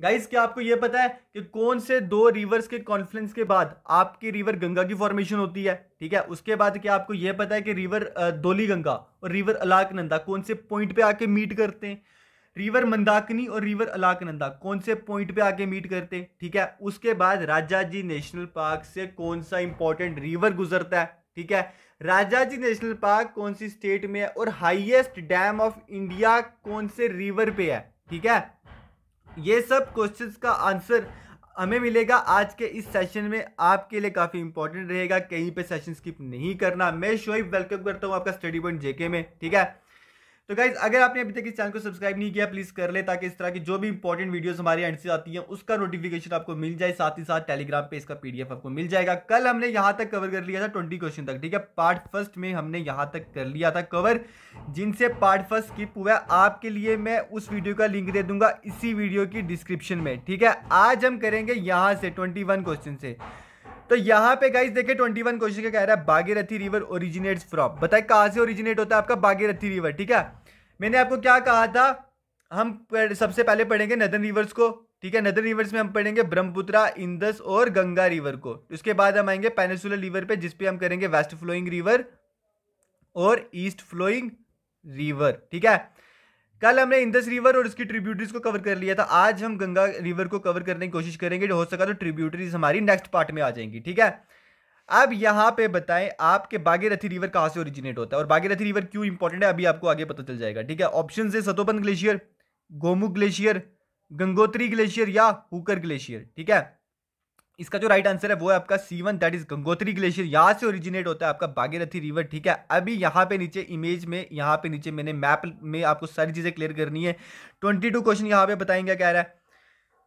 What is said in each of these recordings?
guys क्या आपको यह पता है कि कौन से दो रिवर्स के कॉन्फ्लेंस के बाद आपकी रिवर गंगा की फॉर्मेशन होती है ठीक है उसके बाद क्या आपको यह पता है कि रिवर धोली गंगा और रिवर अलाकनंदा कौन से पॉइंट पे आके मीट करते हैं रिवर मंदाकिनी और रिवर अलाकनंदा कौन से पॉइंट पे आके मीट करते हैं ठीक है उसके बाद राजा जी नेशनल पार्क से कौन सा इंपॉर्टेंट रिवर गुजरता है ठीक है राजा जी नेशनल पार्क कौन सी स्टेट में है और हाइएस्ट डैम ऑफ इंडिया कौन से रिवर पे है ठीक है ये सब क्वेश्चंस का आंसर हमें मिलेगा आज के इस सेशन में आपके लिए काफ़ी इंपॉर्टेंट रहेगा कहीं पे सेशन स्किप नहीं करना मैं शोएब वेलकम करता हूँ आपका स्टडी पॉइंट जेके में ठीक है तो गाइज अगर आपने अभी तक इस चैनल को सब्सक्राइब नहीं किया प्लीज़ कर ले ताकि इस तरह की जो भी इंपॉर्टेंट वीडियोस हमारे एंड से आती हैं उसका नोटिफिकेशन आपको मिल जाए साथ ही साथ टेलीग्राम पे इसका पीडीएफ आपको मिल जाएगा कल हमने यहाँ तक कवर कर लिया था ट्वेंटी क्वेश्चन तक ठीक है पार्ट फर्स्ट में हमने यहाँ तक कर लिया था कवर जिनसे पार्ट फर्स्ट स्किप हुआ है आपके लिए मैं उस वीडियो का लिंक दे दूंगा इसी वीडियो की डिस्क्रिप्शन में ठीक है आज हम करेंगे यहाँ से ट्वेंटी क्वेश्चन से तो यहाँ पे गाइस देखे ट्वेंटी वन क्वेश्चन कह रहा है बागेरथी रिवर ओरिजिनेट फ्रॉम बताए कहाँ से ओरिजिनेट होता है आपका बागेरथी रिवर ठीक है मैंने आपको क्या कहा था हम सबसे पहले पढ़ेंगे नदन रिवर्स को ठीक है नदन रिवर्स में हम पढ़ेंगे ब्रह्मपुत्रा इंदस और गंगा रिवर को उसके बाद हम आएंगे पेनेसुलर रिवर पे जिसपे हम करेंगे वेस्ट फ्लोइंग रिवर और ईस्ट फ्लोइंग रिवर ठीक है कल हमने इंदस रिवर और उसकी ट्रिब्यूटरीज को कवर कर लिया था आज हम गंगा रिवर को कवर करने की कोशिश करेंगे जो हो सका तो ट्रिब्यूटरीज हमारी नेक्स्ट पार्ट में आ जाएंगी ठीक है अब यहाँ पे बताएं आपके बागेरथी रिवर कहाँ से ओरिजिनेट होता है और बागेरथी रिवर क्यों इंपॉर्टेंट है अभी आपको आगे पता चल जाएगा ठीक है ऑप्शन है Satopanth glacier Gaumukh glacier Gangotri glacier या हुकर ग्लेशियर ठीक है इसका जो राइट आंसर है वो है आपका c one that is Gangotri glacier यहाँ से ओरिजिनेट होता है आपका बागीरथी रिवर ठीक है अभी यहाँ पे नीचे इमेज में यहाँ पे नीचे मैंने मैप में आपको सारी चीज़ें क्लियर करनी है ट्वेंटी टू क्वेश्चन यहाँ पे बताएंगे क्या रहा है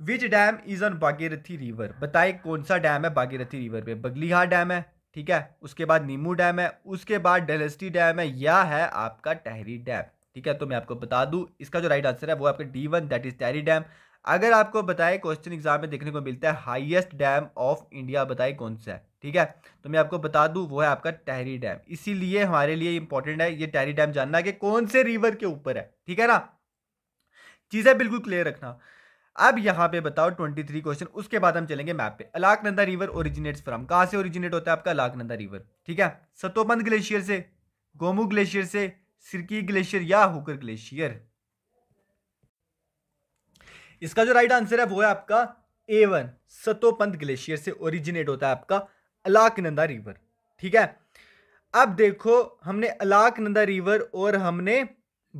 which dam is on Bhagirathi river बताए कौन सा डैम है बागीरथी रिवर पे बगलीहा डैम है ठीक है उसके बाद नीमू डैम है उसके बाद डेलस्टी डैम है या है आपका टहरी डैम ठीक है तो मैं आपको बता दूं इसका जो राइट आंसर है वो आपका d one that is Tehri dam अगर आपको बताए क्वेश्चन एग्जाम में देखने को मिलता है हाईएस्ट डैम ऑफ इंडिया बताए कौन सा है ठीक है तो मैं आपको बता दूं वो है आपका टहरी डैम इसीलिए हमारे लिए इंपॉर्टेंट है ये टहरी डैम जानना कि कौन से रिवर के ऊपर है ठीक है ना चीज़ें बिल्कुल क्लियर रखना अब यहाँ पे बताओ 23 क्वेश्चन उसके बाद हम चलेंगे मैप पे अलाकनंदा रिवर ओरिजिनेट्स फ्रॉम कहाँ से ओरिजिनेट होता है आपका अलाकनंदा रिवर ठीक है सतोबंद ग्लेशियर से गोमू ग्लेशियर से सिरकी ग्लेशियर या हुकर ग्लेशियर इसका जो राइट आंसर है वो है आपका ए वन सतोपंत ग्लेशियर से ओरिजिनेट होता है आपका अलाकनंदा रिवर ठीक है अब देखो हमने अलाकनंदा रिवर और हमने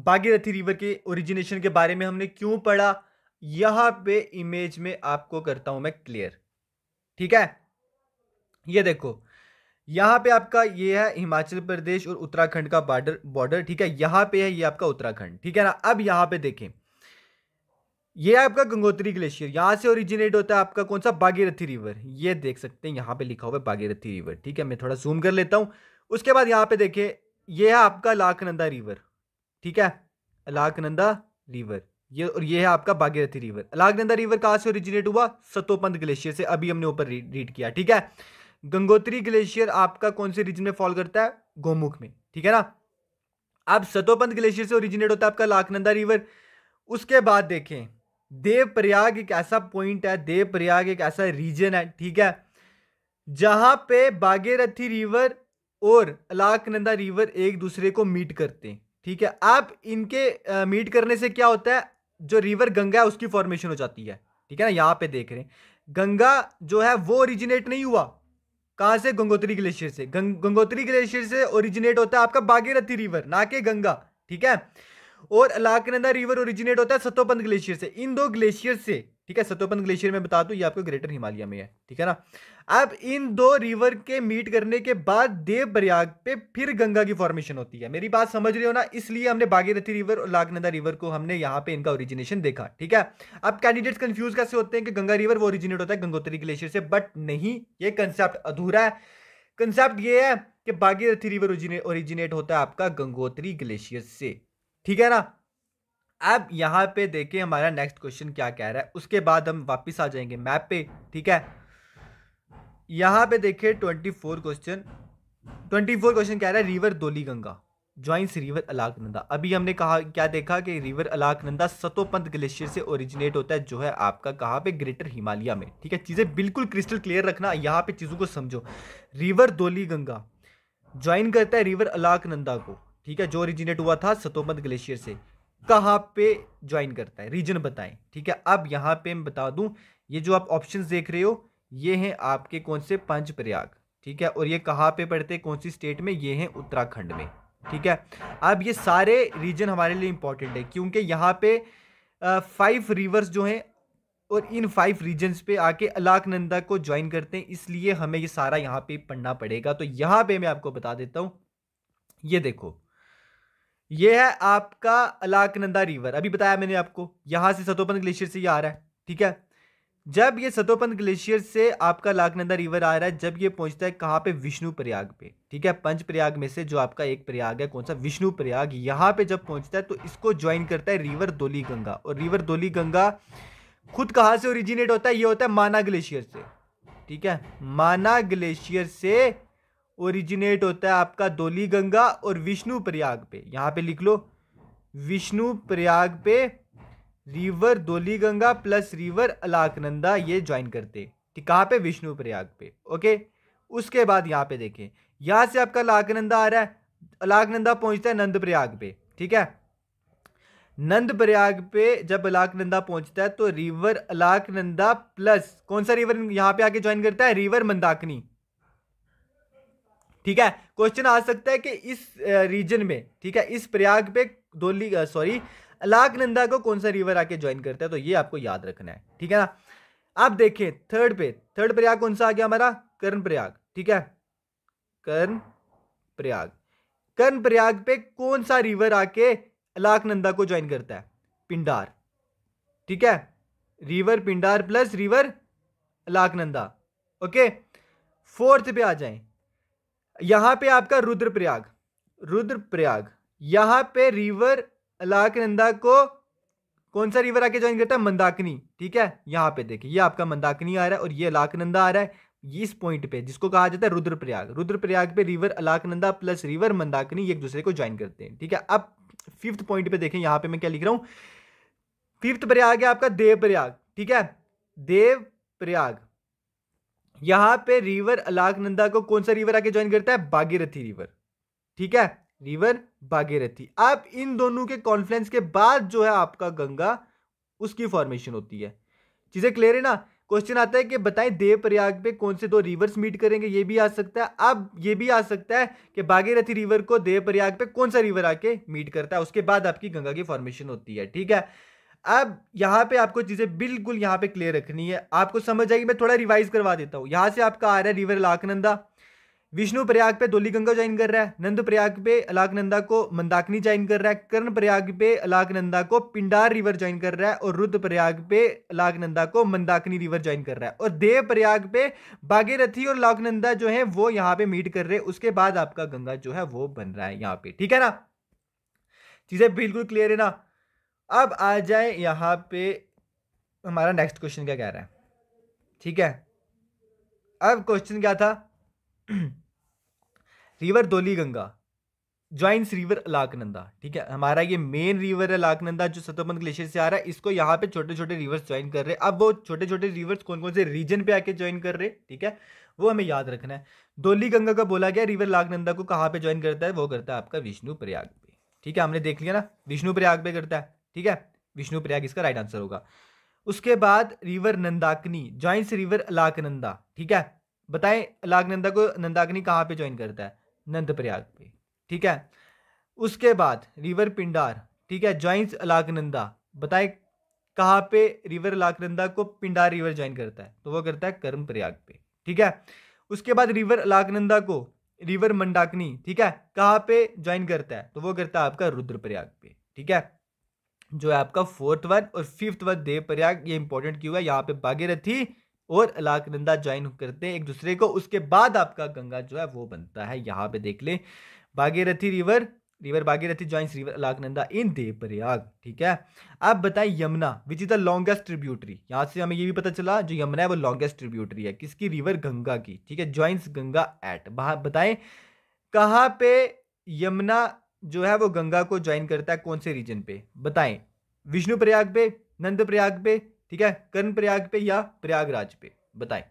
भागीरथी रिवर के ओरिजिनेशन के बारे में हमने क्यों पढ़ा यहां पे इमेज में आपको करता हूं मैं क्लियर ठीक है ये देखो यहां पे आपका ये है हिमाचल प्रदेश और उत्तराखंड का बॉर्डर बॉर्डर ठीक है यहां पे है ये आपका उत्तराखंड ठीक है ना अब यहां पे देखें ये है आपका गंगोत्री ग्लेशियर यहाँ से ओरिजिनेट होता है आपका कौन सा बागीरथी रिवर ये देख सकते हैं यहाँ पे लिखा हुआ है बागीरथी रिवर ठीक है मैं थोड़ा जूम कर लेता हूँ उसके बाद यहाँ पे देखे ये है आपका लाखनंदा रिवर ठीक है अलाकनंदा रिवर ये और ये है आपका बागीरथी रिवर अलाकनंदा रिवर कहाँ से ओरिजिनेट हुआ सतोपंत ग्लेशियर से अभी हमने ऊपर रीड किया ठीक है गंगोत्री ग्लेशियर आपका कौन से रीजन में फॉल करता है गोमुख में ठीक है ना अब सतोपंत ग्लेशियर से ओरिजिनेट होता है आपका लाखनंदा रिवर उसके बाद देखें देव प्रयाग एक ऐसा पॉइंट है देव प्रयाग एक ऐसा रीजन है ठीक है जहाँ पे बागेरथी रिवर और अलाकनंदा रिवर एक दूसरे को मीट करते हैं ठीक है आप इनके आ, मीट करने से क्या होता है जो रिवर गंगा है उसकी फॉर्मेशन हो जाती है ठीक है ना यहाँ पे देख रहे हैं गंगा जो है वो ओरिजिनेट नहीं हुआ कहाँ से गंगोत्री ग्लेशियर से गंग, गंगोत्री ग्लेशियर से ओरिजिनेट होता है आपका बागेरथी रिवर ना के गंगा ठीक है और अलाकनंदा रिवर ओरिजिनेट होता है सतोपंत ग्लेशियर से इन दो ग्लेशियर से ठीक है सतोपंत ग्लेशियर में बता दू ये आपको ग्रेटर हिमालय में है ठीक है ना अब इन दो रिवर के मीट करने के बाद देव प्रयाग पे फिर गंगा की फॉर्मेशन होती है मेरी बात समझ रहे हो ना इसलिए हमने बागीरथी रिवर और नागनंदा रिवर को हमने यहाँ पे इनका ओरिजिनेशन देखा ठीक है अब कैंडिडेट्स कंफ्यूज कैसे होते हैं कि गंगा रिवर वो ओरिजिनेट होता है गंगोत्री ग्लेशियर से बट नहीं ये कंसेप्ट अधूरा है कंसेप्ट ये है कि बागीरथी रिवर ओरिजिनेट होता है आपका गंगोत्री ग्लेशियर से ठीक है ना अब यहाँ पे देखें हमारा नेक्स्ट क्वेश्चन क्या कह रहा है उसके बाद हम वापस आ जाएंगे मैप पे ठीक है यहाँ पे देखें twenty four question twenty four question कह रहा है river Dhauli Ganga joins river Alaknanda अभी हमने कहा क्या देखा कि रिवर अलाकनंदा सतोपंत ग्लेशियर से ओरिजिनेट होता है जो है आपका कहाँ पे ग्रेटर हिमालय में ठीक है चीज़ें बिल्कुल क्रिस्टल क्लियर रखना यहाँ पे चीज़ों को समझो रिवर दोली गंगा ज्वाइन करता है रिवर अलाकनंदा को ठीक है जो ओरिजिनेट हुआ था सतोमद ग्लेशियर से कहाँ पे ज्वाइन करता है रीजन बताएं ठीक है अब यहाँ पे मैं बता दूं ये जो आप ऑप्शंस देख रहे हो ये हैं आपके कौन से पंच प्रयाग ठीक है और ये कहाँ पे पड़ते हैं कौन सी स्टेट में ये हैं उत्तराखंड में ठीक है अब ये सारे रीजन हमारे लिए इंपॉर्टेंट है क्योंकि यहाँ पे फाइव रिवर्स जो हैं और इन फाइव रीजन्स पे आके अलाकनंदा को ज्वाइन करते हैं इसलिए हमें ये सारा यहाँ पे पढ़ना पड़ेगा तो यहाँ पे मैं आपको बता देता हूँ ये देखो ये है आपका अलाकनंदा रिवर अभी बताया मैंने आपको यहां से सतोपन ग्लेशियर से ये आ रहा है ठीक है जब ये सतोपन ग्लेशियर से आपका लाकनंदा रिवर आ रहा है जब ये पहुंचता है कहाँ पे विष्णु प्रयाग पे ठीक है पंच प्रयाग में से जो आपका एक प्रयाग है कौन सा विष्णु प्रयाग यहाँ पे जब पहुंचता है तो इसको ज्वाइन करता है रिवर दोली गंगा और रिवर दोली गंगा खुद कहाँ से ओरिजिनेट होता है ये होता है माना ग्लेशियर से ठीक है माना ग्लेशियर से ओरिजिनेट होता है आपका दोली गंगा और विष्णु प्रयाग पे यहाँ पे लिख लो विष्णु प्रयाग पे river Dhauli Ganga plus river Alaknanda ये ज्वाइन करते ठीक कहाँ पे विष्णु प्रयाग पे ओके उसके बाद यहाँ पे देखें यहाँ से आपका अलाकनंदा आ रहा है अलाकनंदा पहुँचता है नंद प्रयाग पे ठीक है नंद प्रयाग पे जब अलाकनंदा पहुंचता है तो रिवर अलाकनंदा प्लस कौन सा रिवर यहाँ पे आके ज्वाइन करता है रिवर मंदाकिनी ठीक है क्वेश्चन आ सकता है कि इस रीजन में ठीक है इस प्रयाग पे दोली सॉरी अलाकनंदा को कौन सा रिवर आके ज्वाइन करता है तो ये आपको याद रखना है ठीक है ना आप देखें थर्ड पे थर्ड प्रयाग कौन सा आ गया हमारा कर्ण प्रयाग ठीक है कर्ण प्रयाग कर्ण प्रयाग पे कौन सा रिवर आके अलाकनंदा को ज्वाइन करता है पिंडार ठीक है river Pindar plus river Alaknanda okay fourth पे आ जाएं यहां पे आपका रुद्रप्रयाग रुद्रप्रयाग यहां पे रिवर अलाकनंदा को कौन सा रिवर आके ज्वाइन करता है मंदाकिनी ठीक है यहां पे देखिए ये आपका मंदाकिनी आ रहा है और ये अलाकनंदा आ रहा है इस पॉइंट पे जिसको कहा जाता है रुद्रप्रयाग रुद्रप्रयाग पे river Alaknanda plus river Mandakini एक दूसरे को ज्वाइन करते हैं ठीक है अब फिफ्थ पॉइंट पे देखें यहां पे मैं क्या लिख रहा हूं फिफ्थ प्रयाग है आपका देव प्रयाग ठीक है देव प्रयाग यहां पे रिवर अलाकनंदा को कौन सा रिवर आके ज्वाइन करता है भागीरथी रिवर ठीक है रिवर भागीरथी अब इन दोनों के कॉन्फ्लेंस के बाद जो है आपका गंगा उसकी फॉर्मेशन होती है चीज़ें क्लियर है ना क्वेश्चन आता है कि बताएं देव प्रयाग पे कौन से दो रिवर्स मीट करेंगे ये भी आ सकता है अब ये भी आ सकता है कि बागीरथी रिवर को देव प्रयाग पे कौन सा रिवर आके मीट करता है उसके बाद आपकी गंगा की फॉर्मेशन होती है ठीक है अब यहाँ पे आपको चीज़ें बिल्कुल यहाँ पे क्लियर रखनी है आपको समझ आएगी मैं थोड़ा रिवाइज करवा देता हूँ यहाँ से आपका आ रहा है रिवर अलाकनंदा विष्णु प्रयाग पे दोली गंगा ज्वाइन कर रहा है नंद प्रयाग पे अलाकनंदा को मंदाकिनी ज्वाइन कर रहा है कर्ण प्रयाग पे अलाकनंदा को पिंडार रिवर ज्वाइन कर रहा है और रुद्र प्रयाग पे अलाकनंदा को मंदाकिनी रिवर ज्वाइन कर रहा है और देव प्रयाग पे बागेरथी और लाकनंदा जो है वो यहाँ पे मीट कर रहे हैं उसके बाद आपका गंगा जो है वो बन रहा है यहाँ पे ठीक है ना चीज़ें बिल्कुल क्लियर है ना अब आ जाए यहाँ पे हमारा नेक्स्ट क्वेश्चन क्या कह रहा है ठीक है अब क्वेश्चन क्या था river Dhauli Ganga joins river Alaknanda ठीक है हमारा ये मेन रिवर है लाकनंदा जो सतोपंत ग्लेशियर से आ रहा है इसको यहाँ पे छोटे छोटे रिवर्स ज्वाइन कर रहे हैं अब वो छोटे छोटे रिवर्स कौन कौन से रीजन पे आके ज्वाइन कर रहे हैं ठीक है वो हमें याद रखना है दोली गंगा का बोला गया रिवर लाकनंदा को कहाँ पे ज्वाइन करता है वो करता है आपका विष्णु प्रयाग पे ठीक है हमने देख लिया ना विष्णु प्रयाग पे करता है ठीक है विष्णु प्रयाग इसका राइट आंसर होगा उसके बाद river Nandakini joins river Alaknanda ठीक है बताएं अलाकनंदा को नंदाकनी कहाँ पे ज्वाइन करता है नंद प्रयाग पे ठीक है उसके बाद रिवर पिंडार ठीक है ज्वाइंस अलाकनंदा बताएं कहाँ पे रिवर अलाकनंदा को पिंडार रिवर ज्वाइन करता है तो वो करता है कर्म प्रयाग पे ठीक है उसके बाद रिवर अलाकनंदा को रिवर मंडाकनी ठीक है कहाँ पे ज्वाइन करता है तो वो करता है आपका रुद्रप्रयाग पे ठीक है जो है आपका फोर्थ वन और फिफ्थ वन देव प्रयाग ये इंपॉर्टेंट क्यों है यहाँ पे भागीरथी और अलाकनंदा ज्वाइन करते हैं एक दूसरे को उसके बाद आपका गंगा जो है वो बनता है यहाँ पे देख ले Bhagirathi river river Bhagirathi joins river Alaknanda in Devprayag ठीक है अब बताएं Yamuna which is the longest tributary यहाँ से हमें ये भी पता चला जो यमुना है वो लॉन्गेस्ट ट्रिब्यूटरी है किसकी रिवर गंगा की ठीक है ज्वाइंस गंगा एट बताएं कहाँ पे यमुना जो है वो गंगा को ज्वाइन करता है कौन से रीजन पे बताएं विष्णु प्रयाग पे नंद प्रयाग पे ठीक है कर्ण प्रयाग पे या प्रयागराज पे बताएं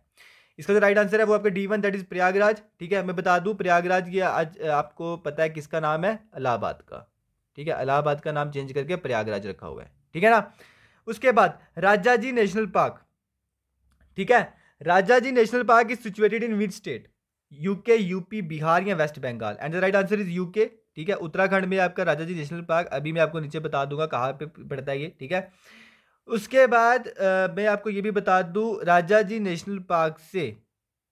इसका जो राइट आंसर है वो आपका d one that is Prayagraj ठीक है मैं बता दूं प्रयागराज ये आज आपको पता है किसका नाम है अलाहाबाद का ठीक है अलाहाबाद का नाम चेंज करके प्रयागराज रखा हुआ है ठीक है ना उसके बाद राजा जी नेशनल पार्क ठीक है Rajaji national park is situated in which state UK UP Bihar या west Bengal and the right answer is UK ठीक है उत्तराखंड में आपका राजा जी नेशनल पार्क अभी मैं आपको नीचे बता दूंगा कहाँ पे पड़ता है ये ठीक है उसके बाद आ, मैं आपको ये भी बता दूँ राजा जी नेशनल पार्क से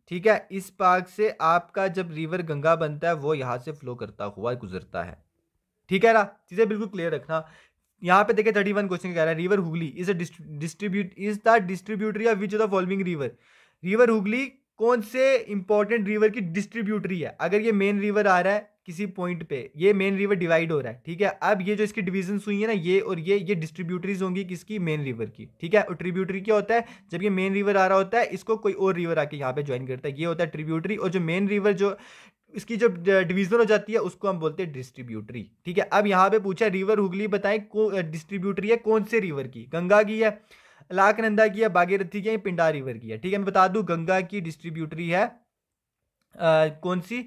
ठीक है इस पार्क से आपका जब रिवर गंगा बनता है वो यहाँ से फ्लो करता हुआ गुजरता है ठीक है ना चीज़ें बिल्कुल क्लियर रखना यहाँ पे देखिए थर्टी वन क्वेश्चन कह रहा है river Hooghly is a distribute is the distributary of which the following river river Hooghly कौन से इंपॉर्टेंट रिवर की डिस्ट्रीब्यूटरी है अगर ये मेन रिवर आ रहा है किसी पॉइंट पे ये मेन रिवर डिवाइड हो रहा है ठीक है अब ये जो इसकी डिवीजन हुई है ना ये और ये ये डिस्ट्रीब्यूटरीज होंगी किसकी मेन रिवर की ठीक है और ट्रिब्यूटरी क्या होता है जब ये मेन रिवर आ रहा होता है इसको कोई और रिवर आके यहाँ पे ज्वाइन करता है ये होता है ट्रिब्यूटरी और जो मेन रिवर जो इसकी जब डिवीजन हो जाती है उसको हम बोलते हैं डिस्ट्रीब्यूटरी ठीक है अब यहाँ पे पूछा रिवर हुगली बताएं को डिस्ट्रीब्यूटरी है कौन से रिवर की गंगा की है लाकनंदा की है बागीरथी की है पिंडा रिवर की है ठीक है मैं बता दूं गंगा की डिस्ट्रीब्यूटरी है आ, कौन सी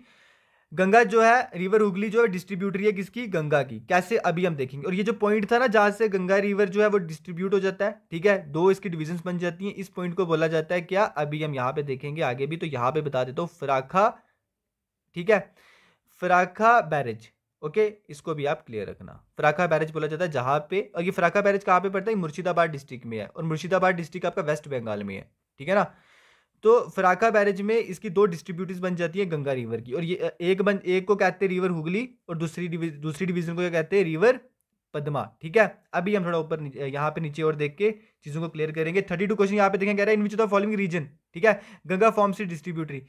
गंगा जो है रिवर हुगली जो है डिस्ट्रीब्यूटरी है किसकी गंगा की कैसे अभी हम देखेंगे और ये जो पॉइंट था ना जहां से गंगा रिवर जो है वो डिस्ट्रीब्यूट हो जाता है ठीक है दो इसकी डिविजन बन जाती हैं इस पॉइंट को बोला जाता है क्या अभी हम यहाँ पे देखेंगे आगे भी तो यहाँ पे बता देता हूँ फराखा ठीक है फराखा बैरेज ओके इसको भी आप क्लियर रखना फराखा बैरेज बोला जाता है जहाँ पे और ये फराखा बैरेज कहाँ पे पड़ता है मुर्शिदाबाद डिस्ट्रिक्ट में है और मुर्शिदाबाद डिस्ट्रिक्ट आपका वेस्ट बंगाल में है ठीक है ना तो फराका बैरेज में इसकी दो डिस्ट्रीब्यूटीज बन जाती है गंगा रिवर की और ये एक बन एक को कहते हैं रिवर हुगली और दूसरी डिविज, दूसरी डिवीजन को क्या कहते हैं रिवर पदमा ठीक है अभी हम थोड़ा ऊपर यहाँ पे नीचे और देख के चीज़ों को क्लियर करेंगे थर्टी टू क्वेश्चन यहाँ पे देखें कह रहे हैं in which the following region ठीक है गंगा फॉर्म सी डिस्ट्रीब्यूटरी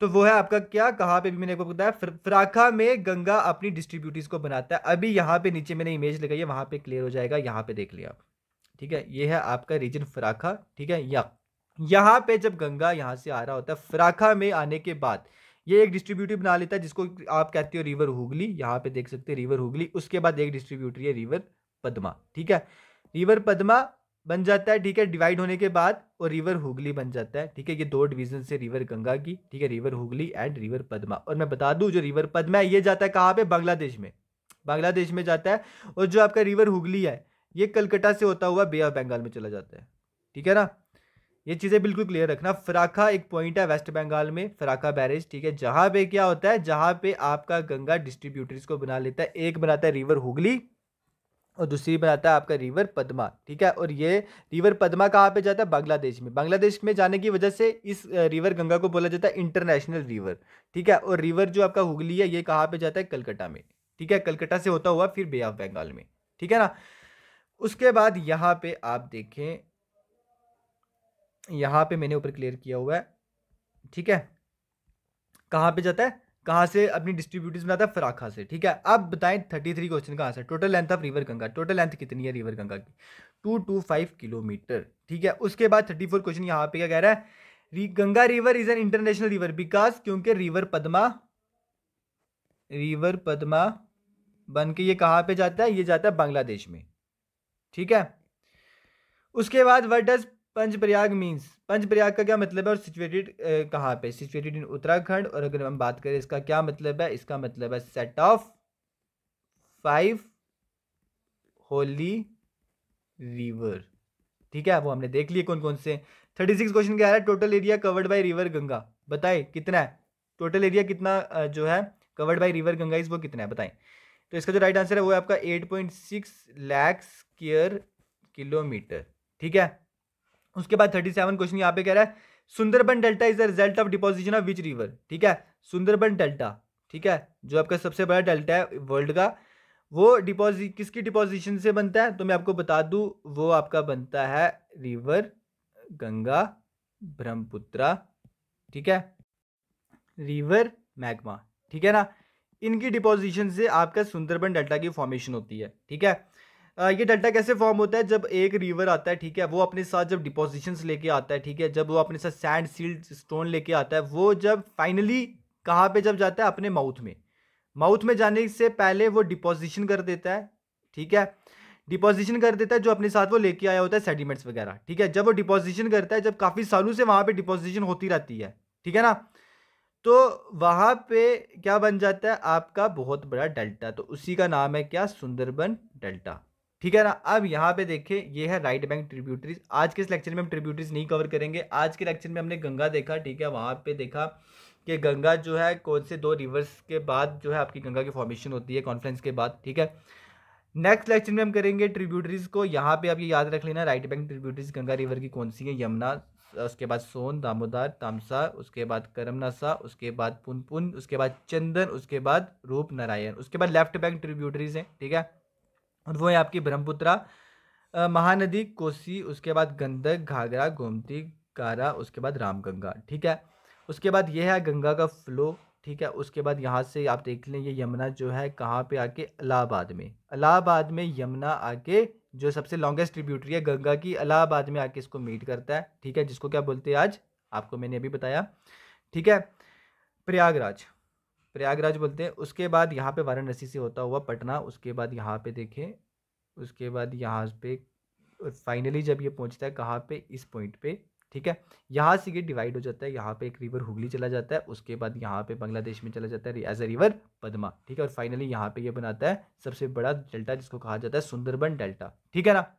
तो वो है आपका क्या कहाँ पे भी मैंने आपको बताया फराखा में गंगा अपनी डिस्ट्रीब्यूटीज को बनाता है अभी यहाँ पे नीचे मैंने इमेज लगाई है वहाँ पे क्लियर हो जाएगा यहाँ पे देख लिया आप ठीक है ये है आपका रीजन फराखा ठीक है या यहाँ पे जब गंगा यहाँ से आ रहा होता है फराखा में आने के बाद ये एक डिस्ट्रीब्यूटरी बना लेता है जिसको आप कहते हो रिवर हुगली यहाँ पे देख सकते हैं रिवर हुगली उसके बाद एक डिस्ट्रीब्यूटरी है रिवर पद्मा ठीक है रिवर पद्मा बन जाता है ठीक है डिवाइड होने के बाद और रिवर हुगली बन जाता है ठीक है ये दो डिवीजन से रिवर गंगा की ठीक है river Hooghly and river Padma और मैं बता दूं जो रिवर पदमा है ये जाता है कहाँ पे बांग्लादेश में बांग्लादेश में जाता है और जो आपका रिवर हुगली है ये कलकत्ता से होता हुआ बे ऑफ बंगाल में चला जाता है ठीक है ना ये चीज़ें बिल्कुल क्लियर रखना फराखा एक पॉइंट है वेस्ट बंगाल में फराखा बैरेज ठीक है जहाँ पे क्या होता है जहाँ पे आपका गंगा डिस्ट्रीब्यूटर्स को बना लेता है एक बनाता है रिवर हुगली और दूसरी बनाता है आपका रिवर पद्मा ठीक है और ये रिवर पद्मा कहाँ पे जाता है बांग्लादेश में बांग्लादेश में जाने की वजह से इस रिवर गंगा को बोला जाता है इंटरनेशनल रिवर ठीक है और रिवर जो आपका हुगली है ये कहाँ पे जाता है कलकत्ता में ठीक है कलकत्ता से होता हुआ फिर बे ऑफ बंगाल में ठीक है ना उसके बाद यहाँ पे आप देखें यहाँ पे मैंने ऊपर क्लियर किया हुआ है ठीक है कहाँ पे जाता है कहाँ से अपनी डिस्ट्रीब्यूटर्स में आता है फराखा से ठीक है अब बताएं थर्टी थ्री क्वेश्चन का answer total length of river Ganga total length कितनी है रिवर गंगा की टू टू फाइव किलोमीटर ठीक है उसके बाद थर्टी फोर क्वेश्चन यहाँ पे क्या कह रहा है री, Ganga river is an international river because क्योंकि रिवर पदमा रिवर पदमा बन के ये कहाँ पे जाता है ये जाता है बांग्लादेश में ठीक है उसके बाद what does Panchprayag means Panchprayag का क्या मतलब है और सिचुएटेड कहाँ पे सिचुएटेड इन उत्तराखंड और अगर हम बात करें इसका क्या मतलब है इसका मतलब है set of five holy river ठीक है वो हमने देख लिए कौन कौन से थर्टी सिक्स क्वेश्चन क्या है total area covered by river Ganga बताए कितना है टोटल एरिया कितना जो है कवर्ड बाय रिवर गंगा इस वो कितना है बताएं तो इसका जो राइट आंसर है वो है आपका eight point six lakhs square kilometre ठीक है उसके बाद थर्टी सेवन क्वेश्चन यहाँ पे कह रहा है Sundarban delta is the result of deposition of which river ठीक है सुंदरबन डेल्टा ठीक है जो आपका सबसे बड़ा डेल्टा है वर्ल्ड का वो डिपोजि किसकी डिपोजिशन से बनता है तो मैं आपको बता दूँ वो आपका बनता है रिवर गंगा ब्रह्मपुत्रा ठीक है रिवर मैग्मा ठीक है ना इनकी डिपोजिशन से आपका सुंदरबन डेल्टा की फॉर्मेशन होती है ठीक है ये डेल्टा कैसे फॉर्म होता है जब एक रिवर आता है ठीक है वो अपने साथ जब डिपोजिशंस लेके आता है ठीक है जब वो अपने साथ सैंड सील्ड स्टोन लेके आता है वो जब फाइनली कहाँ पे जब जाता है अपने माउथ में माउथ में जाने से पहले वो डिपोजिशन कर देता है ठीक है डिपोजिशन कर देता है जो अपने साथ वो लेके आया होता है सेडिमेंट्स वगैरह ठीक है जब वो डिपोजिशन करता है जब काफ़ी सालों से वहाँ पर डिपोजिशन होती रहती है ठीक है ना तो वहाँ पे क्या बन जाता है आपका बहुत बड़ा डेल्टा तो उसी का नाम है क्या सुंदरबन डेल्टा ठीक है ना अब यहाँ पे देखिए ये है राइट बैंक ट्रिब्यूटरीज आज के इस लेक्चर में हम ट्रिब्यूटरीज नहीं कवर करेंगे आज के लेक्चर में हमने गंगा देखा ठीक है वहाँ पे देखा कि गंगा जो है कौन से दो रिवर्स के बाद जो है आपकी गंगा की फॉर्मेशन होती है कॉन्फ्रेंस के बाद ठीक है नेक्स्ट लेक्चर में हम करेंगे ट्रिब्यूटरीज को यहाँ पे आप ये याद रख लेना right bank tributaries Ganga river की कौन सी है यमुना उसके बाद सोन दामोदर तामसा उसके बाद करमनासा उसके बाद पुनपुन उसके बाद चंदन उसके बाद रूप नारायण उसके बाद लेफ्ट बैंक ट्रिब्यूटरीज हैं ठीक है और वो है आपकी ब्रह्मपुत्रा महानदी कोसी उसके बाद गंदक घाघरा गोमती कारा उसके बाद रामगंगा ठीक है उसके बाद यह है गंगा का फ्लो ठीक है उसके बाद यहाँ से आप देख लें ये यमुना जो है कहाँ पे आके इलाहाबाद में इलाहाबाद में यमुना आके जो सबसे लॉन्गेस्ट ट्रिब्यूटरी है गंगा की इलाहाबाद में आके इसको मीट करता है ठीक है जिसको क्या बोलते हैं आज आपको मैंने अभी बताया ठीक है प्रयागराज प्रयागराज बोलते हैं उसके बाद यहाँ पे वाराणसी से होता हुआ पटना उसके बाद यहाँ पे देखें उसके बाद यहाँ पे और फाइनली जब ये पहुँचता है कहाँ पे इस पॉइंट पे ठीक है यहाँ से ये डिवाइड हो जाता है यहाँ पे एक रिवर हुगली चला जाता है उसके बाद यहाँ पे बांग्लादेश में चला जाता है एज अ रिवर पदमा ठीक है और फाइनली यहाँ पे ये बनाता है सबसे बड़ा डेल्टा जिसको कहा जाता है सुंदरबन डेल्टा ठीक है ना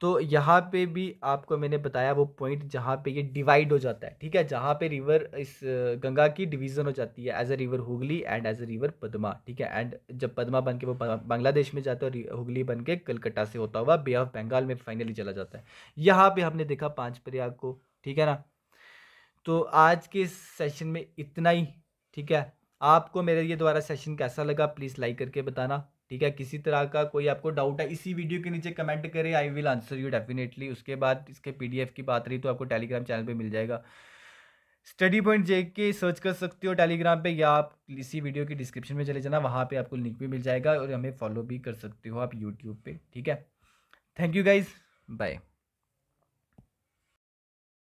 तो यहाँ पे भी आपको मैंने बताया वो पॉइंट जहाँ पे ये डिवाइड हो जाता है ठीक है जहाँ पे रिवर इस गंगा की डिवीज़न हो जाती है as a river Hooghly and as a river Padma ठीक है एंड जब पद्मा बन के वो बांग्लादेश में जाता है और हुगली बन के कलकत्ता से होता हुआ बे ऑफ बंगाल में फाइनली चला जाता है यहाँ पर हमने देखा पाँच प्रयाग को ठीक है ना तो आज के सेशन में इतना ही ठीक है आपको मेरे ये द्वारा सेशन कैसा लगा प्लीज़ लाइक करके बताना ठीक है किसी तरह का कोई आपको डाउट है इसी वीडियो के नीचे कमेंट करें I will answer you definitely उसके बाद इसके पीडीएफ की बात रही तो आपको टेलीग्राम चैनल पे मिल जाएगा स्टडी पॉइंट जे के सर्च कर सकते हो टेलीग्राम पे या आप इसी वीडियो की डिस्क्रिप्शन में चले जाना वहाँ पे आपको लिंक भी मिल जाएगा और हमें फॉलो भी कर सकते हो आप यूट्यूब पे ठीक है थैंक यू गाइज बाय